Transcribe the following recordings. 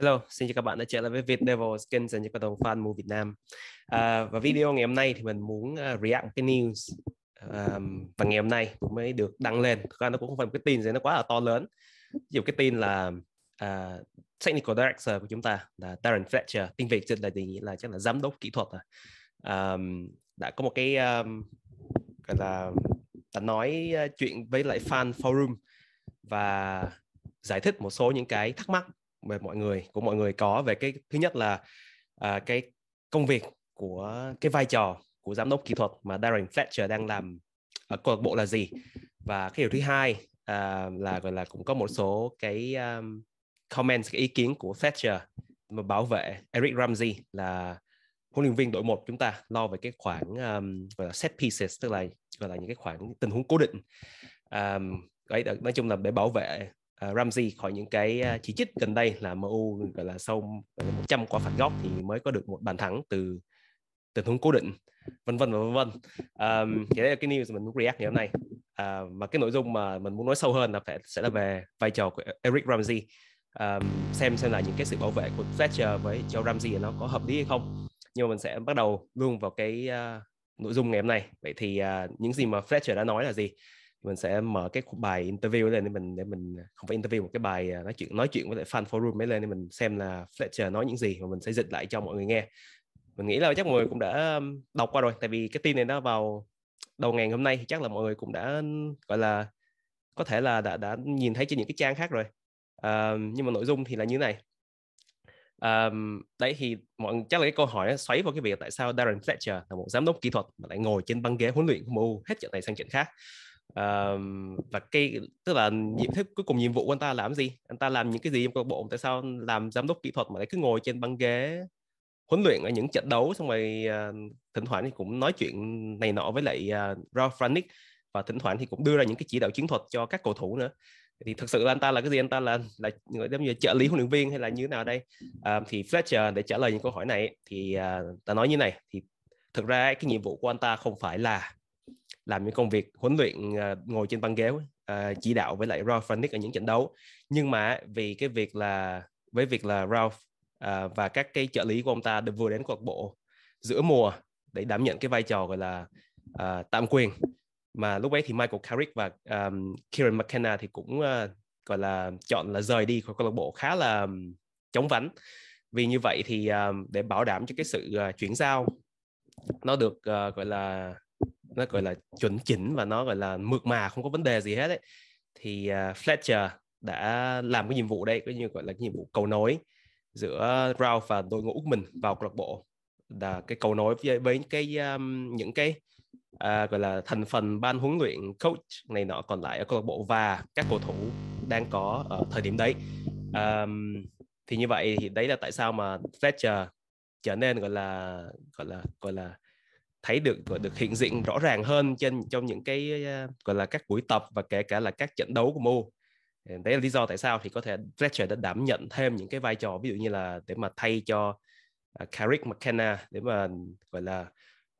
Hello, xin chào các bạn đã trở lại với Việt Devil kênh dành cho cộng đồng fan mù Việt Nam. À, và video ngày hôm nay thì mình muốn uh, react cái news um, và ngày hôm nay mới được đăng lên. Thực ra nó cũng không phải một cái tin gì nó quá là to lớn. Dù cái tin là uh, technical director của chúng ta là Darren Fletcher, tiếng Việt dịch là gì là chắc là giám đốc kỹ thuật rồi. À. Um, đã có một cái um, gọi là đã nói chuyện với lại fan forum và giải thích một số những cái thắc mắc về mọi người của mọi người có về cái thứ nhất là à, cái công việc của cái vai trò của giám đốc kỹ thuật mà Darren Fletcher đang làm ở câu lạc bộ là gì và cái điều thứ hai à, là gọi là cũng có một số cái um, comment cái ý kiến của Fletcher mà bảo vệ Eric Ramsey là huấn luyện viên đội một chúng ta lo về cái khoảng um, gọi là set pieces tức là gọi là những cái khoảng tình huống cố định um, đấy nói chung là để bảo vệ uh, Ramsey khỏi những cái ờ, chỉ trích gần đây là MU gọi là sau 100 quả phạt góc thì mới có được một bàn thắng từ tình huống cố định vân vân và vân vân um, thì đây là cái news mình muốn react ngày hôm nay uh, ờ, mà cái nội dung mà mình muốn nói sâu hơn là phải sẽ là về vai trò của Eric Ramsey um, xem xem là những cái sự bảo vệ của Fletcher với Joe Ramsey nó có hợp lý hay không nhưng mà mình sẽ bắt đầu luôn vào cái uh, nội dung ngày hôm nay vậy thì uh, những gì mà Fletcher đã nói là gì mình sẽ mở cái bài interview lên để mình để mình à, không phải interview một cái bài à, nói chuyện nói chuyện với lại fan forum mới lên để mình xem là Fletcher nói những gì và mình sẽ dịch lại cho mọi người nghe mình nghĩ là chắc mọi người cũng đã đọc qua rồi tại vì cái tin này nó vào đầu ngày hôm nay thì chắc là mọi người cũng đã gọi là có thể là đã đã nhìn thấy trên những cái trang khác rồi uh, nhưng mà nội dung thì là như này um, đấy thì mọi chắc là cái câu hỏi xoáy vào cái việc tại sao Darren Fletcher là một giám đốc kỹ thuật mà lại ngồi trên băng ghế huấn luyện của MU hết trận này sang trận khác um, và cái tức là nhiệm thức cuối cùng nhiệm vụ của anh ta làm gì anh ta làm những cái gì trong câu bộ tại sao làm giám đốc kỹ thuật mà lại cứ ngồi trên băng ghế huấn luyện ở những trận đấu xong rồi uh, thỉnh thoảng thì cũng nói chuyện này nọ với lại uh, Ralph Ranick và thỉnh thoảng thì cũng đưa ra những cái chỉ đạo chiến thuật cho các cầu thủ nữa thì thực sự là anh ta là cái gì anh ta là là người giống như trợ lý huấn luyện viên hay là như thế nào đây à, thì Fletcher để trả lời những câu hỏi này thì à, ta nói như này thì thực ra cái nhiệm vụ của anh ta không phải là làm những công việc huấn luyện à, ngồi trên băng ghế à, chỉ đạo với lại Ralph Rangnick ở những trận đấu nhưng mà vì cái việc là với việc là Ralph à, và các cái trợ lý của ông ta được vừa đến câu lạc bộ giữa mùa để đảm nhận cái vai trò gọi là tạm quyền mà lúc ấy thì Michael Carrick và um, Kieran McKenna thì cũng uh, gọi là chọn là rời đi khỏi câu lạc bộ khá là chống vánh vì như vậy thì um, để bảo đảm cho cái sự uh, chuyển giao nó được uh, gọi là nó gọi là chuẩn chỉnh và nó gọi là mượt mà không có vấn đề gì hết ấy thì uh, Fletcher đã làm cái nhiệm vụ đây cái như gọi là cái nhiệm vụ cầu nối giữa Ralph và đội ngũ mình vào câu lạc bộ là cái cầu nối với, với cái um, những cái à, gọi là thành phần ban huấn luyện coach này nọ còn lại ở câu lạc bộ và các cầu thủ đang có ở thời điểm đấy um, thì như vậy thì đấy là tại sao mà Fletcher trở nên gọi là gọi là gọi là thấy được gọi được hiện diện rõ ràng hơn trên trong những cái gọi là các buổi tập và kể cả là các trận đấu của Mu đấy là lý do tại sao thì có thể Fletcher đã đảm nhận thêm những cái vai trò ví dụ như là để mà thay cho uh, Carrick McKenna để mà gọi là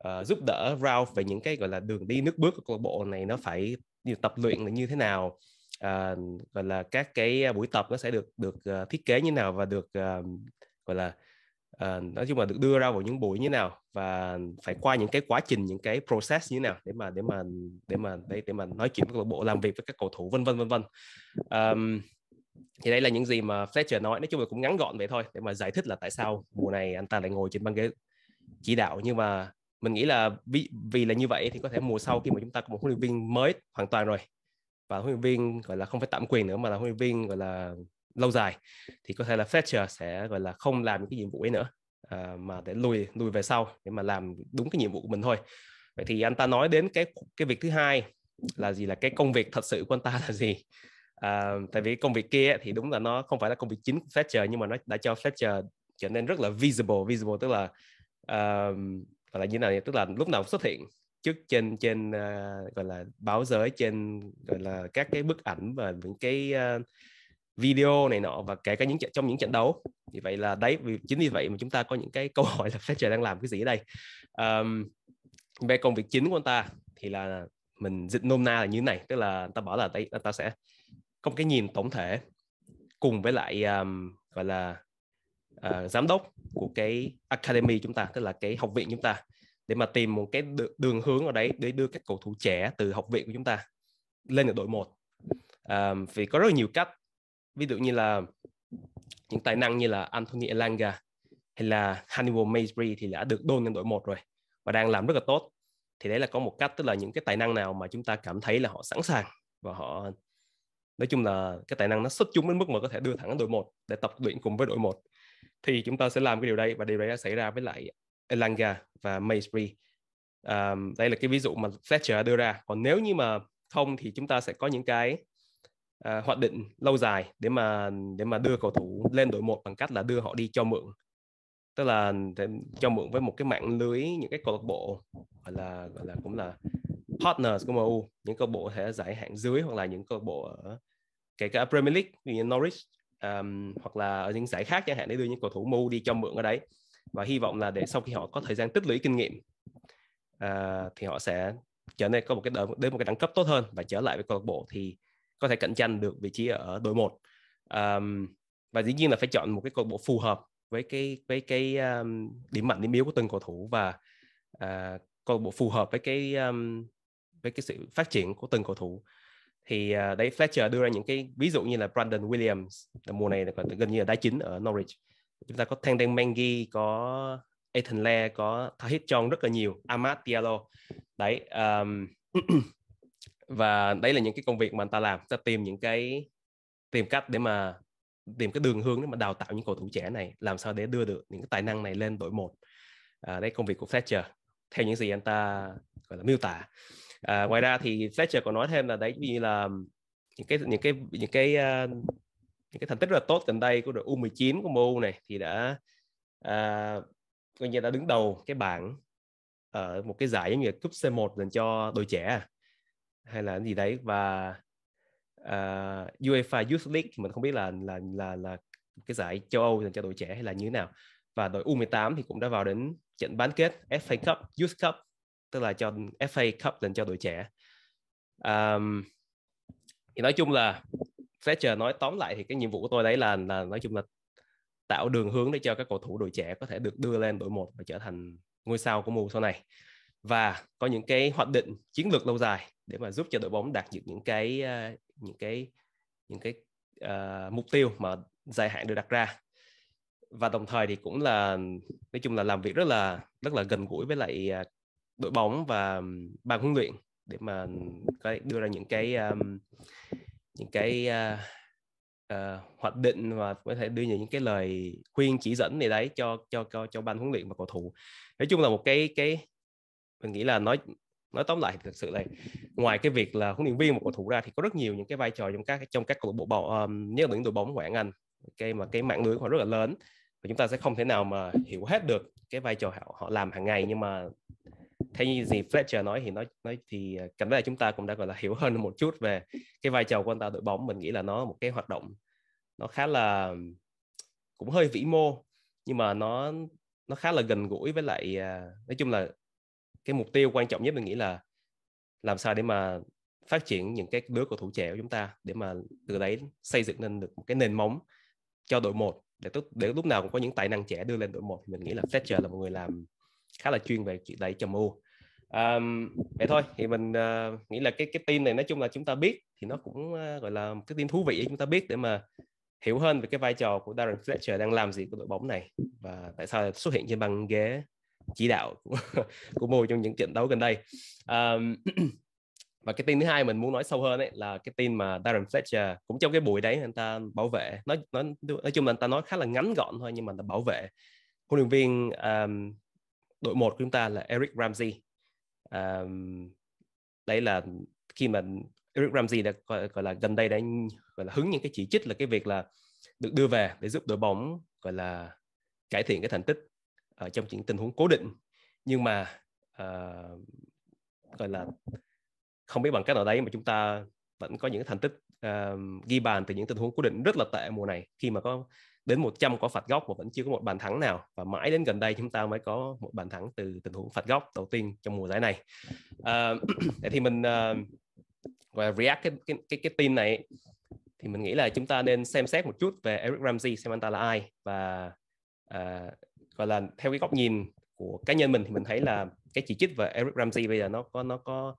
uh, giúp đỡ Ralph về những cái gọi là đường đi nước bước của câu bộ này nó phải như tập luyện là như thế nào uh, gọi là các cái buổi tập nó sẽ được được uh, thiết kế như nào và được uh, gọi là à, nói chung là được đưa ra vào những buổi như thế nào và phải qua những cái quá trình những cái process như thế nào để mà để mà để mà để để mà nói chuyện với câu lạc bộ làm việc với các cầu thủ vân vân vân vân um, thì đây là những gì mà Fletcher nói nói chung là cũng ngắn gọn vậy thôi để mà giải thích là tại sao mùa này anh ta lại ngồi trên băng ghế chỉ đạo nhưng mà mình nghĩ là vì, vì là như vậy thì có thể mùa sau khi mà chúng ta có một huấn luyện viên mới hoàn toàn rồi và huấn luyện viên gọi là không phải tạm quyền nữa mà là huấn luyện viên gọi là lâu dài thì có thể là Fletcher sẽ gọi là không làm những cái nhiệm vụ ấy nữa à, mà để lùi lùi về sau để mà làm đúng cái nhiệm vụ của mình thôi vậy thì anh ta nói đến cái cái việc thứ hai là gì là cái công việc thật sự của anh ta là gì à, tại vì công việc kia thì đúng là nó không phải là công việc chính của Fletcher nhưng mà nó đã cho Fletcher trở nên rất là visible visible tức là uh, gọi là như nào tức là lúc nào xuất hiện trước trên trên uh, gọi là báo giới trên gọi là các cái bức ảnh và những cái uh, video này nọ và kể cả những trong những trận đấu vì vậy là đấy vì chính vì vậy mà chúng ta có những cái câu hỏi là Fletcher đang làm cái gì ở đây um, về công việc chính của anh ta thì là mình dịch nôm na là như thế này tức là ta bảo là ta, ta sẽ có một cái nhìn tổng thể cùng với lại um, gọi là uh, giám đốc của cái academy chúng ta tức là cái học viện chúng ta để mà tìm một cái đường hướng ở đấy để đưa các cầu thủ trẻ từ học viện của chúng ta lên được đội một um, vì có rất là nhiều cách ví dụ như là những tài năng như là Anthony Elanga hay là Hannibal Maysbury thì đã được đôn lên đội một rồi và đang làm rất là tốt thì đấy là có một cách tức là những cái tài năng nào mà chúng ta cảm thấy là họ sẵn sàng và họ nói chung là cái tài năng nó xuất chúng đến mức mà có thể đưa thẳng đội một để tập luyện cùng với đội một thì chúng ta sẽ làm cái điều đây và điều đấy đã xảy ra với lại Elanga và Maysbury um, đây là cái ví dụ mà Fletcher đưa ra còn nếu như mà không thì chúng ta sẽ có những cái uh, hoạch định lâu dài để mà để mà đưa cầu thủ lên đội một bằng cách là đưa họ đi cho mượn tức là cho mượn với một cái mạng lưới những cái câu lạc bộ gọi là gọi là cũng là partners của MU những câu lạc bộ thể giải hạng dưới hoặc là những câu lạc bộ ở kể cả Premier League như Norwich um, hoặc là ở những giải khác chẳng hạn để đưa những cầu thủ MU đi cho mượn ở đấy và hy vọng là để sau khi họ có thời gian tích lũy kinh nghiệm uh, thì họ sẽ trở nên có một cái đến một cái đẳng cấp tốt hơn và trở lại với câu lạc bộ thì có thể cạnh tranh được vị trí ở đội một um, và dĩ nhiên là phải chọn một cái câu bộ phù hợp với cái với cái um, điểm mạnh điểm yếu của từng cầu thủ và uh, câu bộ phù hợp với cái um, với cái sự phát triển của từng cầu thủ thì uh, đấy Fletcher đưa ra những cái ví dụ như là Brandon Williams là mùa này là gần như là đá chính ở Norwich chúng ta có Tendeng Mengi có Ethan Le có Tahit Chong rất là nhiều Amad Diallo đấy um, và đấy là những cái công việc mà anh ta làm ta tìm những cái tìm cách để mà tìm cái đường hướng để mà đào tạo những cầu thủ trẻ này làm sao để đưa được những cái tài năng này lên đội một à, đấy công việc của Fletcher theo những gì anh ta gọi là miêu tả à, ngoài ra thì Fletcher còn nói thêm là đấy vì là những cái những cái những cái uh, những cái thành tích rất là tốt gần đây của đội U19 của MU này thì đã uh, như đã đứng đầu cái bảng ở một cái giải giống như là cúp C1 dành cho đội trẻ à hay là gì đấy và uh, UEFA Youth League thì mình không biết là là là là cái giải châu Âu dành cho đội trẻ hay là như thế nào và đội U18 thì cũng đã vào đến trận bán kết FA Cup Youth Cup tức là cho FA Cup dành cho đội trẻ um, thì nói chung là Fletcher nói tóm lại thì cái nhiệm vụ của tôi đấy là là nói chung là tạo đường hướng để cho các cầu thủ đội trẻ có thể được đưa lên đội 1 và trở thành ngôi sao của mùa sau này và có những cái hoạch định chiến lược lâu dài để mà giúp cho đội bóng đạt được những cái ờ, những cái những cái uh, mục tiêu mà dài hạn được đặt ra và đồng thời thì cũng là nói chung là làm việc rất là rất là gần gũi với lại ờ, đội bóng và ban huấn luyện để mà có đưa ra những cái um, những cái uh, uh, hoạch định và có thể đưa những cái lời khuyên chỉ dẫn này đấy cho cho cho cho ban huấn luyện và cầu thủ nói chung là một cái cái mình nghĩ là nói nói tóm lại thực sự là ngoài cái việc là huấn luyện viên một cầu thủ ra thì có rất nhiều những cái vai trò trong các trong các câu lạc bộ um, nhất là những đội bóng ngoại hạng Anh cái mà cái mạng lưới của họ rất là lớn và chúng ta sẽ không thể nào mà hiểu hết được cái vai trò họ, họ làm hàng ngày nhưng mà theo như gì Fletcher nói thì nói nói thì cảm thấy là chúng ta cũng đã gọi là hiểu hơn một chút về cái vai trò của anh ta đội bóng mình nghĩ là nó một cái hoạt động nó khá là cũng hơi vĩ mô nhưng mà nó nó khá là gần gũi với lại ờ, nói chung là cái mục tiêu quan trọng nhất mình nghĩ là làm sao để mà phát triển những cái đứa cầu thủ trẻ của chúng ta để mà từ đấy xây dựng nên được một cái nền móng cho đội 1 để tốt để lúc nào cũng có những tài năng trẻ đưa lên đội 1 thì mình nghĩ là Fletcher là một người làm khá là chuyên về chuyện đấy trầm u um, vậy thôi thì mình uh, nghĩ là cái cái tin này nói chung là chúng ta biết thì nó cũng uh, gọi là cái tin thú vị để chúng ta biết để mà hiểu hơn về cái vai trò của Darren Fletcher đang làm gì của đội bóng này và tại sao xuất hiện trên băng ghế chỉ đạo của, của mô trong những trận đấu gần đây um, và cái tin thứ hai mình muốn nói sâu hơn ấy là cái tin mà Darren Fletcher cũng trong cái buổi đấy anh ta bảo vệ nói nói nói chung là anh ta nói khá là ngắn gọn thôi nhưng mà là bảo vệ huấn luyện viên um, đội một của chúng ta là Eric Ramsey um, đấy là khi mà Eric Ramsey đã gọi, gọi là gần đây đã gọi là hứng những cái chỉ trích là cái việc là được đưa về để giúp đội bóng gọi là cải thiện cái thành tích ở trong những tình huống cố định nhưng mà uh, gọi là không biết bằng cách nào đấy mà chúng ta vẫn có những thành tích uh, ghi bàn từ những tình huống cố định rất là tệ mùa này khi mà có đến 100 quả phạt góc mà vẫn chưa có một bàn thắng nào và mãi đến gần đây chúng ta mới có một bàn thắng từ tình huống phạt góc đầu tiên trong mùa giải này. À, thì mình gọi là react cái, cái cái cái tin này thì mình nghĩ là chúng ta nên xem xét một chút về Eric Ramsey xem anh ta là ai và gọi là theo cái góc nhìn của cá nhân mình thì mình thấy là cái chỉ trích về Eric Ramsey bây giờ nó có nó có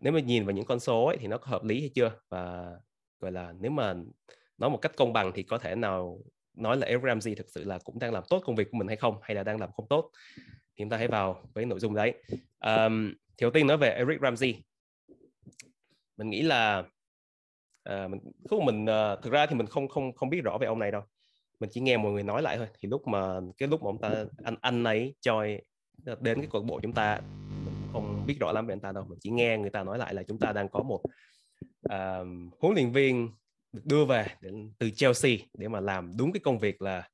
nếu mà nhìn vào những con số ấy, thì nó có hợp lý hay chưa và gọi là nếu mà nói một cách công bằng thì có thể nào nói là Eric Ramsey thực sự là cũng đang làm tốt công việc của mình hay không hay là đang làm không tốt thì chúng ta hãy vào với nội dung đấy um, thì tiên nói về Eric Ramsey mình nghĩ là uh, mình mình uh, thực ra thì mình không không không biết rõ về ông này đâu mình chỉ nghe mọi người nói lại thôi thì lúc mà cái lúc mà ông ta anh anh ấy choi ờ, đến cái cuộc bộ chúng ta không biết rõ lắm về anh ta đâu mình chỉ nghe người ta nói lại là chúng ta đang có một uh, huấn luyện viên được đưa về để, từ Chelsea để mà làm đúng cái công việc là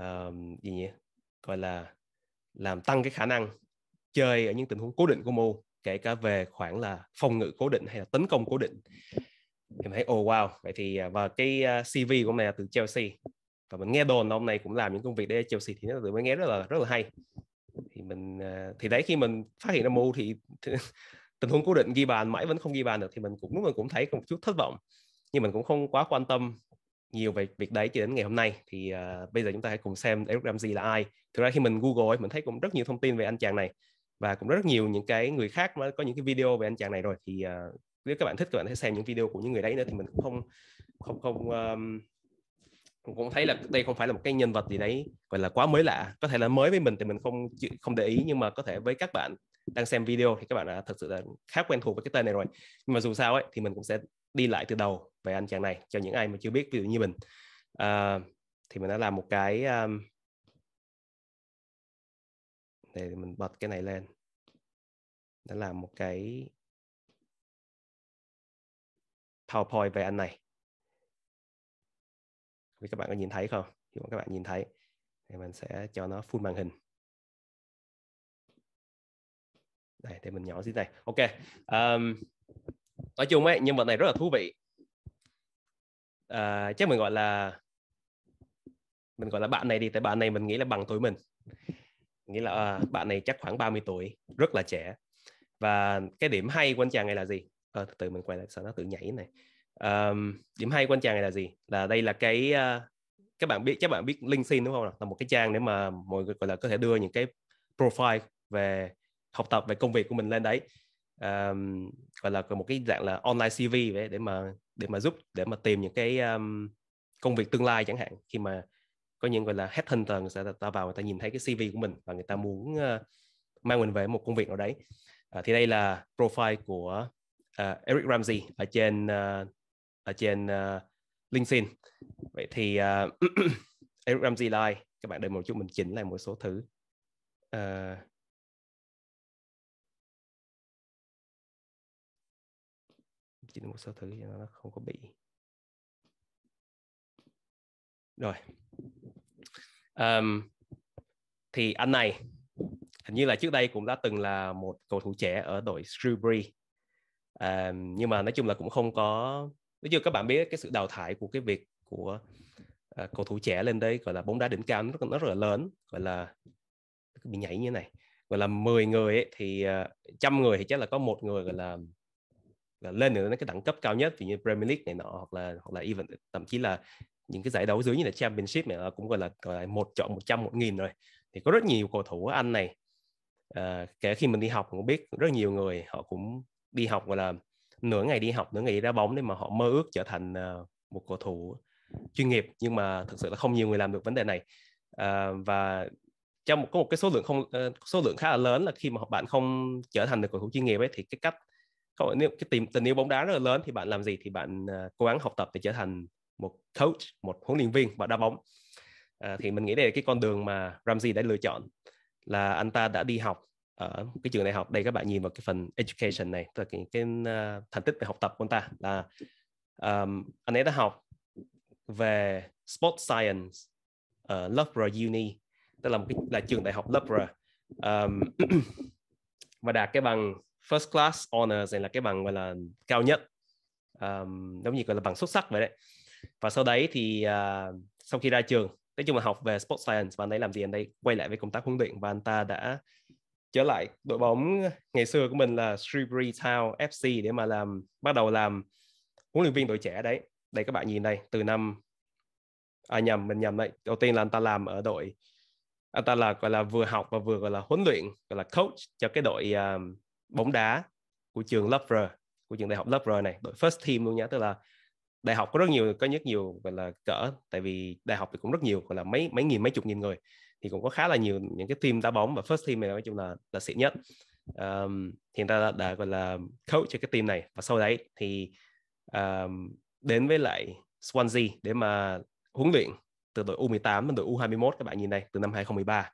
uh, gì nhỉ gọi là làm tăng cái khả năng chơi ở những tình huống cố định của mu kể cả về khoảng là phòng ngự cố định hay là tấn công cố định em thấy oh wow vậy thì à, và cái à, CV của ông này là từ Chelsea và mình nghe đồn ông này cũng làm những công việc để Chelsea thì nó mới nghe rất là rất là hay thì mình à, thì đấy khi mình phát hiện ra mưu thì, thì tình huống cố định ghi bàn mãi vẫn không ghi bàn được thì mình cũng lúc mình cũng thấy một chút thất vọng nhưng mình cũng không quá quan tâm nhiều về việc đấy cho đến ngày hôm nay thì uh, bây giờ chúng ta hãy cùng xem Eric Ramsey là ai thực ra khi mình Google ấy, mình thấy cũng rất nhiều thông tin về anh chàng này và cũng rất nhiều những cái người khác mà có những cái video về anh chàng này rồi thì à, uh, nếu các bạn thích các bạn hãy xem những video của những người đấy nữa thì mình cũng không không không um, cũng thấy là đây không phải là một cái nhân vật gì đấy gọi là quá mới lạ có thể là mới với mình thì mình không không để ý nhưng mà có thể với các bạn đang xem video thì các bạn đã thật sự là khá quen thuộc với cái tên này rồi nhưng mà dù sao ấy thì mình cũng sẽ đi lại từ đầu về anh chàng này cho những ai mà chưa biết ví dụ như mình à, thì mình đã làm một cái um, để mình bật cái này lên đã làm một cái PowerPoint về anh này vì các bạn có nhìn thấy không hy vọng các bạn nhìn thấy thì mình sẽ cho nó full màn hình đây để mình nhỏ xíu này ok um, nói chung ấy nhân vật này rất là thú vị à, chắc mình gọi là mình gọi là bạn này đi tại bạn này mình nghĩ là bằng tuổi mình nghĩa là à, bạn này chắc khoảng 30 tuổi rất là trẻ và cái điểm hay của anh chàng này là gì à, từ mình quay lại sao nó tự nhảy này um, điểm hay của anh chàng này là gì là đây là cái uh, các bạn biết các bạn biết LinkedIn đúng không là một cái trang để mà mọi người gọi là có thể đưa những cái profile về học tập về công việc của mình lên đấy um, gọi là một cái dạng là online CV vậy để mà để mà giúp để mà tìm những cái um, công việc tương lai chẳng hạn khi mà có những gọi là headhunter người ta, ta vào người ta nhìn thấy cái CV của mình và người ta muốn uh, mang mình về một công việc nào đấy uh, thì đây là profile của uh, Eric Ramsey ở trên uh, ở trên uh, LinkedIn vậy thì uh, Eric Ramsey Live các bạn đợi một chút mình chỉnh lại một số thứ uh, chỉnh một số thứ cho nó không có bị rồi um, thì anh này hình như là trước đây cũng đã từng là một cầu thủ trẻ ở đội Shrewsbury um, nhưng mà nói chung là cũng không có ví dụ các bạn biết cái sự đào thải của cái việc của uh, cầu thủ trẻ lên đây gọi là bóng đá đỉnh cao nó, nó rất là lớn gọi là bị nhảy như này gọi là 10 người ấy, thì à, trăm uh, người thì chắc là có một người gọi là là lên được cái đẳng cấp cao nhất ví như Premier League này nọ hoặc là hoặc là even thậm chí là những cái giải đấu dưới như là Championship này cũng gọi là gọi là một chọn 100 một nghìn rồi thì có rất nhiều cầu thủ ở Anh này à, kể khi mình đi học cũng biết rất nhiều người họ cũng đi học gọi là nửa ngày đi học nửa ngày đi đá bóng để mà họ mơ ước trở thành à, một cầu thủ chuyên nghiệp nhưng mà thực sự là không nhiều người làm được vấn đề này à, và trong một có một cái số lượng không ờ, số lượng khá là lớn là khi mà bạn không trở thành được cầu thủ chuyên nghiệp ấy thì cái cách không nếu cái tìm tình yêu bóng đá rất là lớn thì bạn làm gì thì bạn uh, cố gắng học tập để trở thành một coach một huấn luyện viên và đá bóng à, thì mình nghĩ đây là cái con đường mà Ramsey đã lựa chọn là anh ta đã đi học ở một cái trường đại học đây các bạn nhìn vào cái phần education này tức là cái, cái uh, thành tích về học tập của anh ta là um, anh ấy đã học về sports science ở ờ, uh, Loughborough Uni tức là một cái là trường đại học Loughborough um, và đạt cái bằng first class honors này là cái bằng gọi là cao nhất um, giống như gọi là bằng xuất sắc vậy đấy và sau đấy thì uh, sau khi ra trường nói chung là học về sports science và anh ấy làm gì anh ấy quay lại với công tác huấn luyện và anh ta đã trở lại đội bóng ờ, ngày xưa của mình là Shrewsbury Town FC để mà làm bắt đầu làm huấn luyện viên đội trẻ đấy đây các bạn nhìn đây từ năm à nhầm mình nhầm đấy đầu tiên là anh ta làm ở đội anh ta là gọi là vừa học và vừa gọi là huấn luyện gọi là coach cho cái đội um, bóng đá của trường Loughborough của trường đại học Loughborough này đội first team luôn nhá tức là đại học có rất nhiều có rất nhiều gọi là cỡ tại vì đại học thì cũng rất nhiều gọi là mấy mấy nghìn mấy chục nghìn người thì cũng có khá là nhiều những cái team đá bóng và first team này nói chung là là xịn nhất um, hiện tại đã, đã gọi là coach cho cái team này và sau đấy thì um, đến với lại Swansea để mà huấn luyện từ đội U18 đến đội U21 các bạn nhìn đây từ năm 2013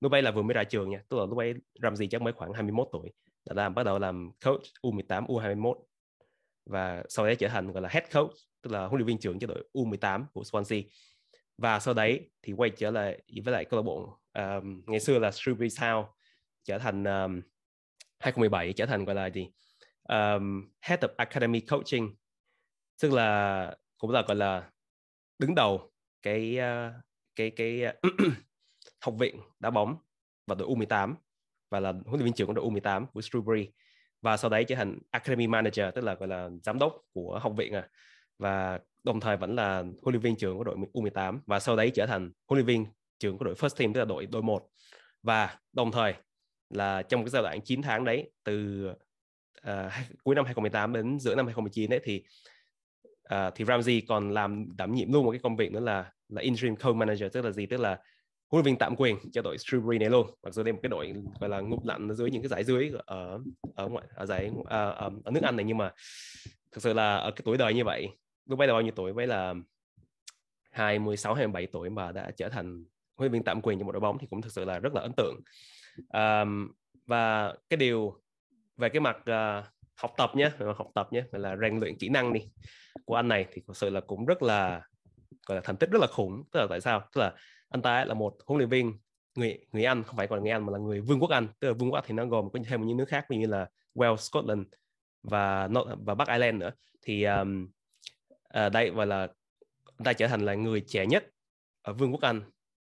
lúc ấy là vừa mới ra trường nha tức là lúc ấy Ramsey chắc mới khoảng 21 tuổi đã làm bắt đầu làm coach U18 U21 và sau đấy trở thành gọi là head coach tức là huấn luyện viên trưởng cho đội U18 của Swansea và sau đấy thì quay trở lại với lại câu lạc bộ um, ngày xưa là Shrewsbury Town trở thành um, 2017 trở thành gọi là gì um, head of academy coaching tức là cũng là gọi là đứng đầu cái ờ, cái cái học viện đá bóng và đội U18 và là huấn luyện viên trưởng của đội U18 của Shrewsbury và sau đấy trở thành Academy Manager tức là gọi là giám đốc của học viện à và đồng thời vẫn là huấn luyện viên trưởng của đội U18 và sau đấy trở thành huấn luyện viên trưởng của đội First Team tức là đội đội 1 và đồng thời là trong cái giai đoạn 9 tháng đấy từ uh, cuối năm 2018 đến giữa năm 2019 đấy thì uh, thì Ramsey còn làm đảm nhiệm luôn một cái công việc nữa là là interim co manager tức là gì tức là huấn luyện viên tạm quyền cho đội strawberry này luôn mặc dù đây một cái đội gọi là ngục lạnh dưới những cái giải dưới ở ở ngoài ở giải à, à, ở nước Anh này nhưng mà thực sự là ở cái tuổi đời như vậy lúc bấy là bao nhiêu tuổi bấy là 26 27 tuổi mà đã trở thành huấn luyện viên tạm quyền cho một đội bóng thì cũng thực sự là rất là ấn tượng um, và cái điều về cái mặt uh, học tập nhé học tập nhé là rèn luyện kỹ năng đi của anh này thì thực sự là cũng rất là gọi là thành tích rất là khủng tức là tại sao tức là anh ta ấy là một huấn luyện viên người người Anh không phải còn người Anh mà là người Vương quốc Anh tức là Vương quốc Anh thì nó gồm có thêm những nước khác như là Wales, Scotland và và Bắc Ireland nữa thì um, à, đây và là anh ta trở thành là người trẻ nhất ở Vương quốc Anh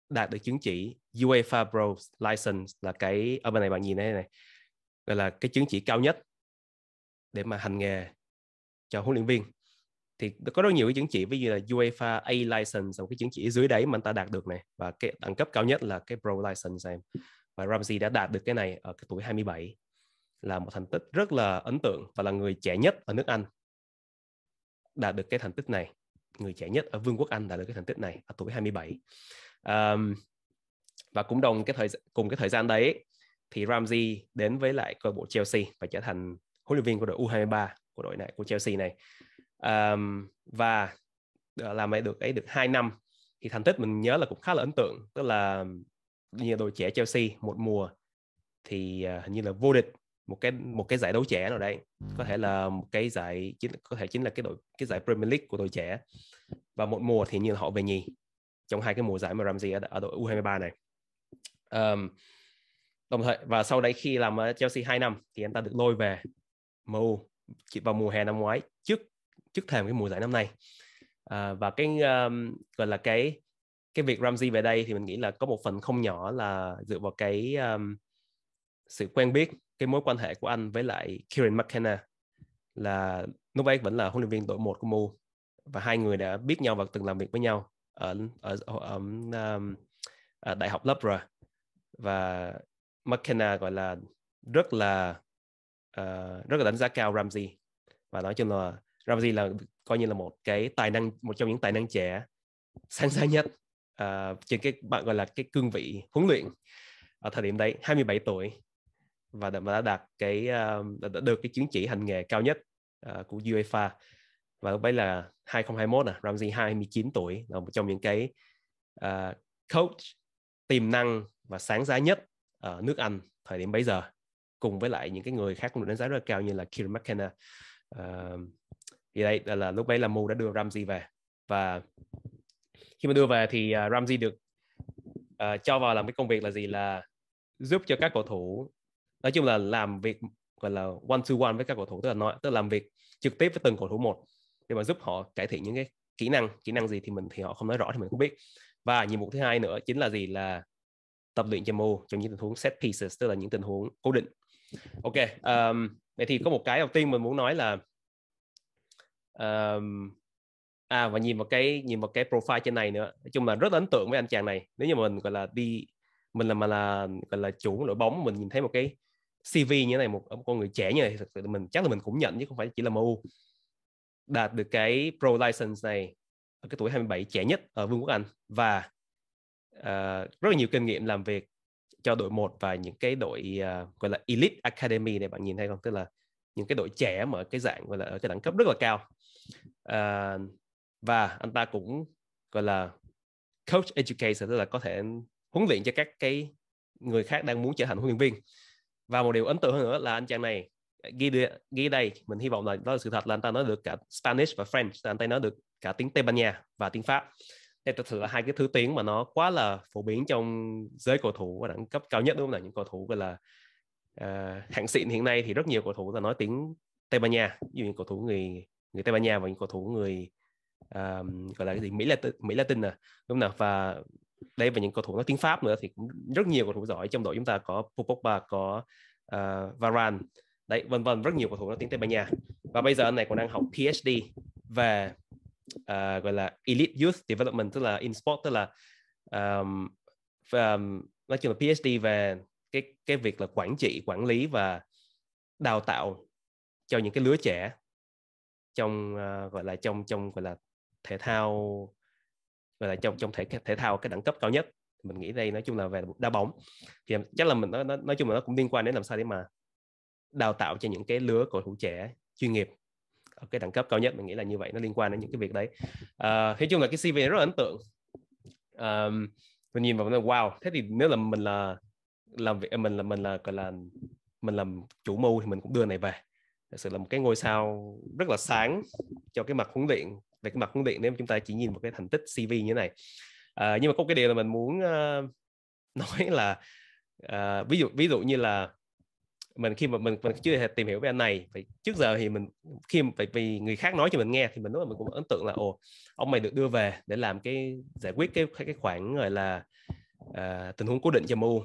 đạt được chứng chỉ UEFA Pro License là cái ở bên này bạn nhìn này này gọi là cái chứng chỉ cao nhất để mà hành nghề cho huấn luyện viên thì có rất nhiều cái chứng chỉ ví dụ là UEFA A license là cái chứng chỉ dưới đấy mà anh ta đạt được này và cái đẳng cấp cao nhất là cái pro license này và Ramsey đã đạt được cái này ở cái tuổi 27 là một thành tích rất là ấn tượng và là người trẻ nhất ở nước Anh đạt được cái thành tích này người trẻ nhất ở Vương quốc Anh đạt được cái thành tích này ở tuổi 27 um, và cũng đồng cái thời cùng cái thời gian đấy thì Ramsey đến với lại câu bộ Chelsea và trở thành huấn luyện viên của đội U23 của đội này của Chelsea này um, và ờ, làm lại được ấy được 2 năm thì thành tích mình nhớ là cũng khá là ấn tượng tức là như đội trẻ Chelsea một mùa thì uh, hình như là vô địch một cái một cái giải đấu trẻ nào đấy có thể là một cái giải chính có thể chính là cái đội cái giải Premier League của đội trẻ và một mùa thì như là họ về nhì trong hai cái mùa giải mà Ramsey ở, ở đội U23 này um, đồng thời và sau đấy khi làm ở Chelsea 2 năm thì anh ta được lôi về MU vào mùa hè năm ngoái trước thềm cái mùa giải năm nay à, và cái um, gọi là cái cái việc Ramsey về đây thì mình nghĩ là có một phần không nhỏ là dựa vào cái um, sự quen biết cái mối quan hệ của anh với lại Kieran McKenna là lúc ấy vẫn là huấn luyện viên đội 1 của MU và hai người đã biết nhau và từng làm việc với nhau ở ở ở, ở, um, um, ở đại học lớp và McKenna gọi là rất là uh, rất là đánh giá cao Ramsey và nói chung là Ramsey là coi như là một cái tài năng một trong những tài năng trẻ sáng giá nhất uh, trên cái bạn gọi là cái cương vị huấn luyện ở thời điểm đấy 27 tuổi và đã, đã đạt cái uh, đã được cái chứng chỉ hành nghề cao nhất uh, của UEFA và lúc đấy là 2021 à Ramsey 29 tuổi là một trong những cái uh, coach tiềm năng và sáng giá nhất ở nước Anh thời điểm bấy giờ cùng với lại những cái người khác cũng được đánh giá rất là cao như là Kieran McKenna uh, thì đây là, là lúc đấy là Mu đã đưa Ramsey về và khi mà đưa về thì uh, Ramsey được uh, cho vào làm cái công việc là gì là giúp cho các cầu thủ nói chung là làm việc gọi là one to one với các cầu thủ tức là nói tức là làm việc trực tiếp với từng cầu thủ một để mà giúp họ cải thiện những cái kỹ năng kỹ năng gì thì mình thì họ không nói rõ thì mình không biết và nhiệm vụ thứ hai nữa chính là gì là tập luyện cho mô trong những tình huống set pieces tức là những tình huống cố định ok um, vậy thì có một cái đầu tiên mình muốn nói là um, à và nhìn một cái nhìn một cái profile trên này nữa nói chung là rất ấn tượng với anh chàng này nếu như mình gọi là đi mình là mà là gọi là chủ đội bóng mình nhìn thấy một cái CV như thế này một, một con người trẻ như này thực sự mình chắc là mình cũng nhận chứ không phải chỉ là MU đạt được cái pro license này ở cái tuổi 27 trẻ nhất ở Vương quốc Anh và uh, rất là nhiều kinh nghiệm làm việc cho đội 1 và những cái đội uh, gọi là elite academy này bạn nhìn thấy không tức là những cái đội trẻ mà cái dạng gọi là ở cái đẳng cấp rất là cao à, và anh ta cũng gọi là coach educator tức là có thể huấn luyện cho các cái người khác đang muốn trở thành huấn luyện viên và một điều ấn tượng hơn nữa là anh chàng này ghi ghi đây mình hy vọng là đó là sự thật là anh ta nói được cả Spanish và French là anh ta nói được cả tiếng Tây Ban Nha và tiếng Pháp đây thực sự là hai cái thứ tiếng mà nó quá là phổ biến trong giới cầu thủ và đẳng cấp cao nhất đúng không là những cầu thủ gọi là à, ờ, hạng xịn hiện nay thì rất nhiều cầu thủ là nói tiếng Tây Ban Nha ví dụ như cầu thủ người người Tây Ban Nha và những cầu thủ người um, gọi là cái gì Mỹ Latin Mỹ Latin à đúng nào và đây và những cầu thủ nói tiếng Pháp nữa thì cũng rất nhiều cầu thủ giỏi trong đội chúng ta có Pogba có uh, Varane đấy vân vân rất nhiều cầu thủ nói tiếng Tây Ban Nha và bây giờ anh này còn đang học PhD về uh, gọi là Elite Youth Development tức là in sport tức là um, um, nói chung là PhD về cái cái việc là quản trị quản lý và đào tạo cho những cái lứa trẻ trong uh, gọi là trong trong gọi là thể thao gọi là trong trong thể thể thao cái đẳng cấp cao nhất mình nghĩ đây nói chung là về đá bóng thì chắc là mình nó, nó nói chung là nó cũng liên quan đến làm sao để mà đào tạo cho những cái lứa cầu thủ trẻ chuyên nghiệp ở cái đẳng cấp cao nhất mình nghĩ là như vậy nó liên quan đến những cái việc đấy à, uh, thế chung là cái CV rất là ấn tượng um, uh, mình nhìn vào mình nói, wow thế thì nếu là mình là làm việc à, mình là mình là gọi là mình làm chủ mưu thì mình cũng đưa này về thật sự là một cái ngôi sao rất là sáng cho cái mặt huấn luyện về cái mặt huấn luyện nếu mà chúng ta chỉ nhìn một cái thành tích CV như thế này à, nhưng mà có cái điều là mình muốn uh, nói là uh, ví dụ ví dụ như là mình khi mà mình mình chưa tìm hiểu về anh này phải trước giờ thì mình khi phải vì người khác nói cho mình nghe thì mình nói là mình cũng ấn tượng là ồ ông mày được đưa về để làm cái giải quyết cái cái khoảng gọi là uh, tình huống cố định cho mưu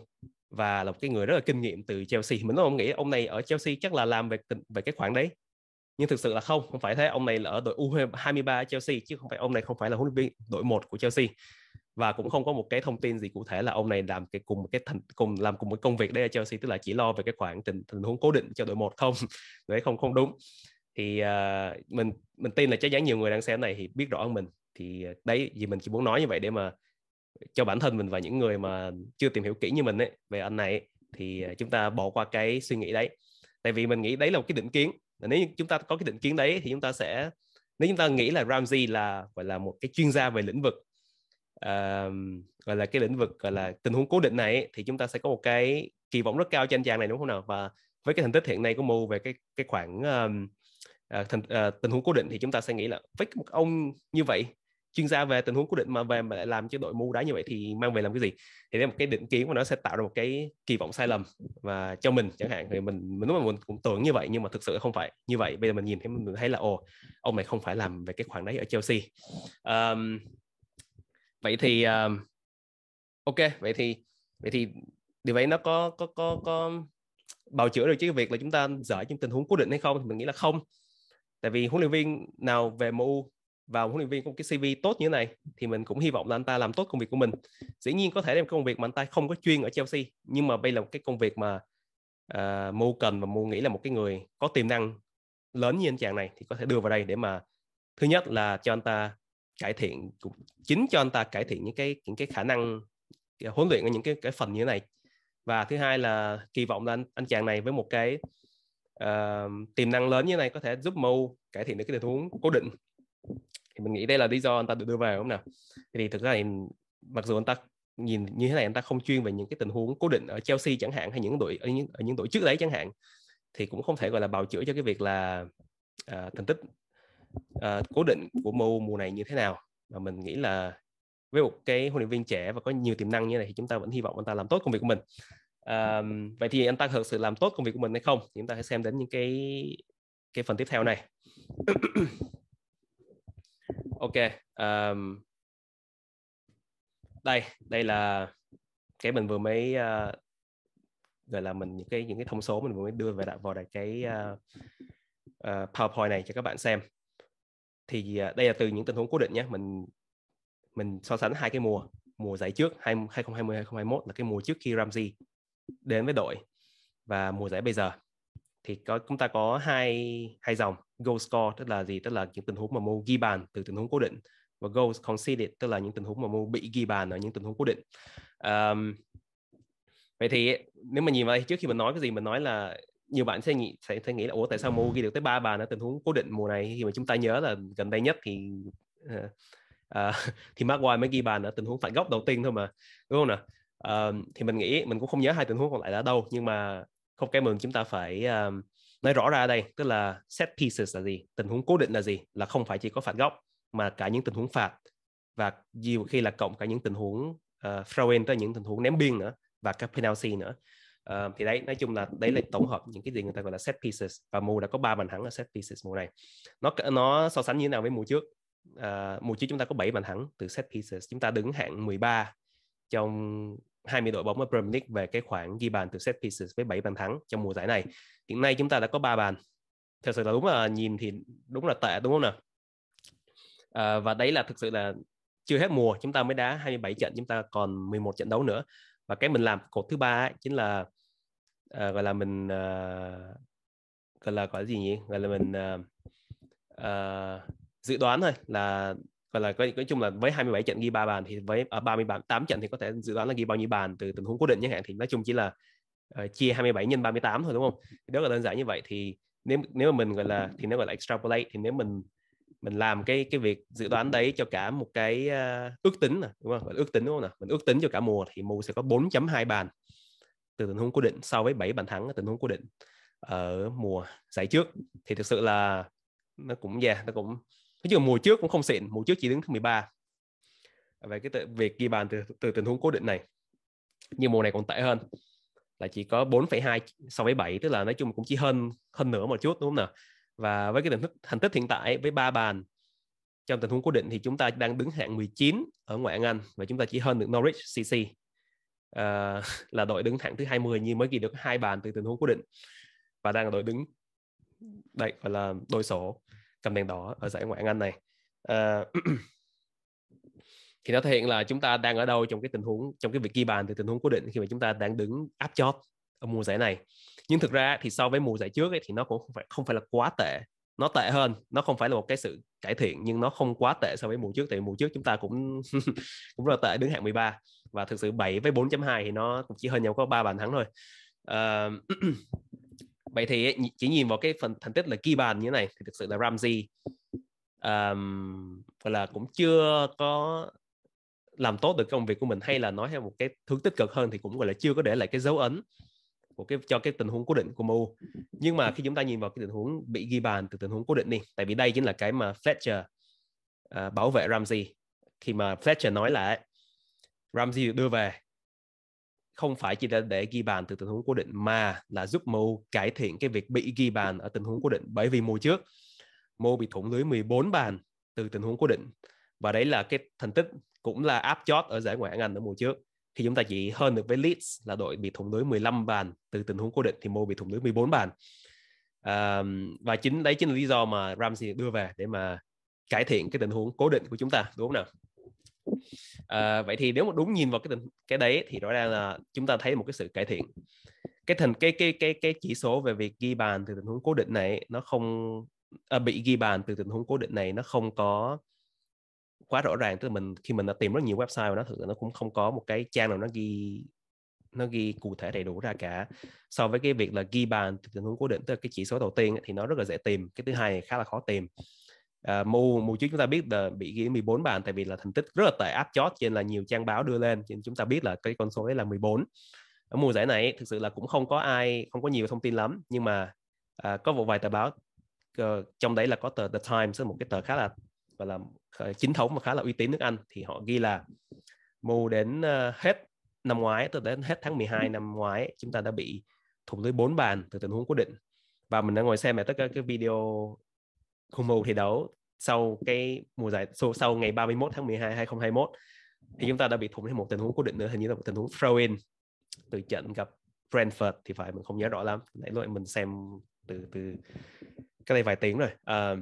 và là một cái người rất là kinh nghiệm từ Chelsea mình nói ông nghĩ ông này ở Chelsea chắc là làm về về cái khoản đấy nhưng thực sự là không không phải thế ông này là ở đội U23 Chelsea chứ không phải ông này không phải là huấn luyện viên đội 1 của Chelsea và cũng không có một cái thông tin gì cụ thể là ông này làm cái cùng một cái thành cùng làm cùng một công việc đây ở Chelsea tức là chỉ lo về cái khoản tình tình huống cố định cho đội một không đấy không không đúng thì uh, mình mình tin là chắc chắn nhiều người đang xem này thì biết rõ hơn mình thì à, đấy vì mình chỉ muốn nói như vậy để mà cho bản thân mình và những người mà chưa tìm hiểu kỹ như mình ấy về anh này thì à, chúng ta bỏ qua cái suy nghĩ đấy tại vì mình nghĩ đấy là một cái định kiến nếu chúng ta có cái định kiến đấy thì chúng ta sẽ nếu chúng ta nghĩ là Ramsey là gọi là một cái chuyên gia về lĩnh vực uh, gọi là cái lĩnh vực gọi là tình huống cố định này thì chúng ta sẽ có một cái kỳ vọng rất cao cho anh chàng này đúng không nào và với cái thành tích hiện nay của Mu về cái cái khoảng um, uh, uh, tình huống cố định thì chúng ta sẽ nghĩ là với một ông như vậy chuyên gia về tình huống cố định mà về mà lại làm cho đội mu đá như vậy thì mang về làm cái gì thì đây một cái định kiến mà nó sẽ tạo ra một cái kỳ vọng sai lầm và cho mình chẳng hạn thì mình mình lúc mà mình cũng tưởng như vậy nhưng mà thực sự không phải như vậy bây giờ mình nhìn thấy mình thấy là ồ ông này không phải làm về cái khoản đấy ở Chelsea um, vậy thì um, ok vậy thì vậy thì điều vậy nó có có có có bào chữa được cái việc là chúng ta dở những tình huống cố định hay không thì mình nghĩ là không tại vì huấn luyện viên nào về MU vào huấn luyện viên có một cái CV tốt như thế này thì mình cũng hy vọng là anh ta làm tốt công việc của mình dĩ nhiên có thể đem công việc mà anh ta không có chuyên ở Chelsea nhưng mà đây là một cái công việc mà uh, à, Mu cần và Mu nghĩ là một cái người có tiềm năng lớn như anh chàng này thì có thể đưa vào đây để mà thứ nhất là cho anh ta cải thiện chính cho anh ta cải thiện những cái những cái khả năng cái huấn luyện ở những cái cái phần như thế này và thứ hai là kỳ vọng là anh, anh chàng này với một cái uh, tiềm năng lớn như này có thể giúp Mu cải thiện được cái tình huống cố định mình nghĩ đây là lý do anh ta được đưa vào đúng không nào thì thực ra thì mặc dù anh ta nhìn như thế này anh ta không chuyên về những cái tình huống cố định ở Chelsea chẳng hạn hay những đội ở những, ở những đội trước đấy chẳng hạn thì cũng không thể gọi là bào chữa cho cái việc là à, thành tích à, cố định của MU mùa này như thế nào mà mình nghĩ là với một cái huấn luyện viên trẻ và có nhiều tiềm năng như này thì chúng ta vẫn hy vọng anh ta làm tốt công việc của mình à, vậy thì anh ta thực sự làm tốt công việc của mình hay không thì chúng ta hãy xem đến những cái cái phần tiếp theo này ok um, đây đây là cái mình vừa mới uh, gọi là mình những cái những cái thông số mình vừa mới đưa về vào đại cái uh, uh, PowerPoint này cho các bạn xem thì uh, đây là từ những tình huống cố định nhé mình mình so sánh hai cái mùa mùa giải trước 2020 2021 là cái mùa trước khi Ramsey đến với đội và mùa giải bây giờ thì có chúng ta có hai hai dòng goal score tức là gì tức là những tình huống mà mô ghi bàn từ tình huống cố định và goals conceded tức là những tình huống mà mô bị ghi bàn ở những tình huống cố định um, vậy thì nếu mà nhìn vào trước khi mình nói cái gì mình nói là nhiều bạn sẽ nghĩ sẽ, sẽ nghĩ là ủa tại sao mô ghi được tới ba bàn ở tình huống cố định mùa này khi mà chúng ta nhớ là gần đây nhất thì uh, uh, thì Maguire mới ghi bàn ở tình huống phạt góc đầu tiên thôi mà đúng không nào uh, thì mình nghĩ mình cũng không nhớ hai tình huống còn lại là đâu nhưng mà không kém mừng chúng ta phải um, nói rõ ra đây tức là set pieces là gì tình huống cố định là gì là không phải chỉ có phạt góc mà cả những tình huống phạt và nhiều khi là cộng cả những tình huống uh, throw in tới những tình huống ném biên nữa và các penalty nữa uh, thì đấy nói chung là đấy là tổng hợp những cái gì người ta gọi là set pieces và mùa đã có ba bàn thắng ở set pieces mùa này nó nó so sánh như thế nào với mùa trước uh, mùa trước chúng ta có 7 bàn thắng từ set pieces chúng ta đứng hạng 13 trong 20 đội bóng ở Premier League về cái khoảng ghi bàn từ set pieces với 7 bàn thắng trong mùa giải này. Hiện nay chúng ta đã có 3 bàn. Thật sự là đúng là nhìn thì đúng là tệ đúng không nào? À, và đấy là thực sự là chưa hết mùa chúng ta mới đá 27 trận chúng ta còn 11 trận đấu nữa và cái mình làm cột thứ ba chính là uh, gọi là mình uh, gọi là gọi là gì nhỉ gọi là mình uh, uh, dự đoán thôi là và là nói, nói chung là với 27 trận ghi 3 bàn thì với ở à, 38 trận thì có thể dự đoán là ghi bao nhiêu bàn từ tình huống cố định chẳng hạn thì nói chung chỉ là uh, chia 27 nhân 38 thôi đúng không? Đó là đơn giản như vậy thì nếu nếu mà mình gọi là thì nó gọi là extrapolate thì nếu mình mình làm cái cái việc dự đoán đấy cho cả một cái uh, ước tính nè đúng không? ước tính đúng không nào? Mình ước tính cho cả mùa thì mùa sẽ có 4.2 bàn từ tình huống cố định so với 7 bàn thắng ở tình huống cố định ở mùa giải trước thì thực sự là nó cũng yeah nó cũng thế chứ mùa trước cũng không xịn mùa trước chỉ đứng thứ 13 về cái tự, việc ghi bàn từ từ tình huống cố định này nhưng mùa này còn tệ hơn là chỉ có 4,2 so với 7 tức là nói chung cũng chỉ hơn hơn nửa một chút đúng không nào và với cái thành tích thành tích hiện tại với ba bàn trong tình huống cố định thì chúng ta đang đứng hạng 19 ở ngoại hạng Anh và chúng ta chỉ hơn được Norwich City ờ, uh, là đội đứng hạng thứ 20 nhưng mới ghi được hai bàn từ tình huống cố định và đang là đội đứng đây gọi là đội sổ cầm đèn đỏ ở giải Ngoại Anh này à, thì nó thể hiện là chúng ta đang ở đâu trong cái tình huống trong cái việc ghi bàn từ tình huống cố định khi mà chúng ta đang đứng áp chót ở mùa giải này nhưng thực ra thì so với mùa giải trước ấy, thì nó cũng không phải không phải là quá tệ nó tệ hơn nó không phải là một cái sự cải thiện nhưng nó không quá tệ so với mùa trước tại mùa trước chúng ta cũng cũng là tệ đứng hạng 13 và thực sự 7 với 4.2 thì nó cũng chỉ hơn nhau có 3 bàn thắng thôi uh, vậy thì chỉ nhìn vào cái phần thành tích là ghi bàn như thế này thì thực sự là Ramsey um, gọi là cũng chưa có làm tốt được công việc của mình hay là nói theo một cái hướng tích cực hơn thì cũng gọi là chưa có để lại cái dấu ấn của cái cho cái tình huống cố định của MU nhưng mà khi chúng ta nhìn vào cái tình huống bị ghi bàn từ tình huống cố định đi tại vì đây chính là cái mà Fletcher uh, bảo vệ Ramsey khi mà Fletcher nói là Ramsey được đưa về không phải chỉ là để ghi bàn từ tình huống cố định mà là giúp Mou cải thiện cái việc bị ghi bàn ở tình huống cố định bởi vì mùa trước Mou bị thủng lưới 14 bàn từ tình huống cố định và đấy là cái thành tích cũng là áp chót ở giải ngoại hạng Anh ở mùa trước khi chúng ta chỉ hơn được với Leeds là đội bị thủng lưới 15 bàn từ tình huống cố định thì Mou bị thủng lưới 14 bàn à, và chính đấy chính là lý do mà Ramsey đưa về để mà cải thiện cái tình huống cố định của chúng ta đúng không nào? à, vậy thì nếu mà đúng nhìn vào cái cái đấy thì rõ ràng là chúng ta thấy một cái sự cải thiện cái thành cái cái cái cái chỉ số về việc ghi bàn từ tình huống cố định này nó không à, bị ghi bàn từ tình huống cố định này nó không có quá rõ ràng tức là mình khi mình đã tìm rất nhiều website và nó thử nó cũng không có một cái trang nào nó ghi nó ghi cụ thể đầy đủ ra cả so với cái việc là ghi bàn từ tình huống cố định tức là cái chỉ số đầu tiên thì nó rất là dễ tìm cái thứ hai khá là khó tìm uh, mu mu trước chúng ta biết là bị ghi 14 bàn tại vì là thành tích rất là tệ áp chót trên là nhiều trang báo đưa lên nên chúng ta biết là cái con số ấy là 14 ở mùa giải này thực sự là cũng không có ai không có nhiều thông tin lắm nhưng mà uh, có một vài tờ báo uh, trong đấy là có tờ The Times một cái tờ khá là và là chính thống và khá là uy tín nước Anh thì họ ghi là mu đến uh, hết năm ngoái từ đến hết tháng 12 năm ngoái chúng ta đã bị thủng lưới bốn bàn từ tình huống cố định và mình đã ngồi xem lại tất cả cái video không bầu thi đấu sau cái mùa giải sau, sau ngày 31 tháng 12 2021 thì chúng ta đã bị thủng thêm một tình huống cố định nữa hình như là một tình huống throw in từ trận gặp Brentford thì phải mình không nhớ rõ lắm nãy lỗi mình xem từ từ cái đây vài tiếng rồi à,